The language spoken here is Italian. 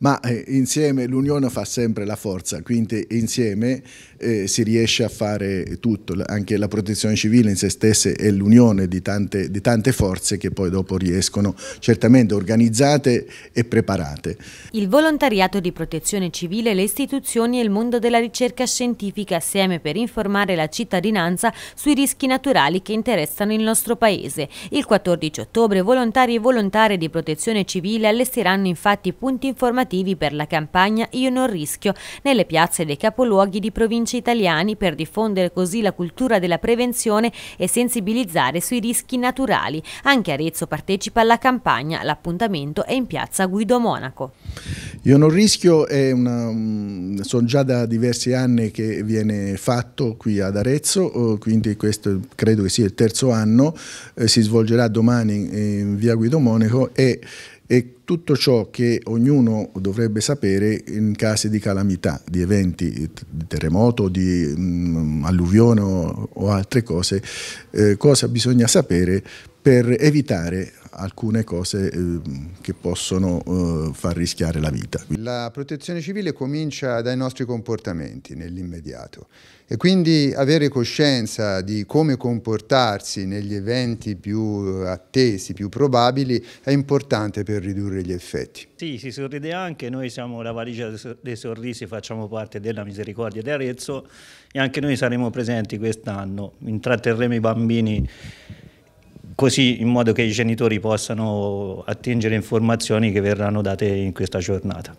ma eh, insieme l'unione fa sempre la forza, quindi insieme eh, si riesce a fare tutto, anche la protezione civile in se stessa è l'unione di, di tante, forze che poi dopo riescono certamente organizzate e preparate. Il volontariato di protezione civile, le istituzioni e il mondo della ricerca scientifica assieme per informare la cittadinanza sui rischi naturali che interessano il nostro paese. Il 14 ottobre volontari e volontarie di protezione civile allestiranno infatti punti informativi informativi per la campagna Io non rischio nelle piazze dei capoluoghi di province italiani per diffondere così la cultura della prevenzione e sensibilizzare sui rischi naturali. Anche Arezzo partecipa alla campagna, l'appuntamento è in piazza Guido Monaco. Io non rischio, una, sono già da diversi anni che viene fatto qui ad Arezzo, oh, quindi questo credo che sia il terzo anno, eh, si svolgerà domani in via Guido Monaco e e tutto ciò che ognuno dovrebbe sapere in caso di calamità, di eventi, eh, di terremoto, di mh, mm, alluvione o, o, altre cose, eh, cosa bisogna sapere per evitare alcune cose eh, che possono eh, far rischiare la vita. La protezione civile comincia dai nostri comportamenti nell'immediato e quindi avere coscienza di come comportarsi negli eventi più attesi, più probabili, è importante per per ridurre gli effetti. Sì, si sorride anche, noi siamo la valigia dei sorrisi, facciamo parte della Misericordia di Arezzo e anche noi saremo presenti quest'anno, intratterremo i bambini così in modo che i genitori possano attingere informazioni che verranno date in questa giornata.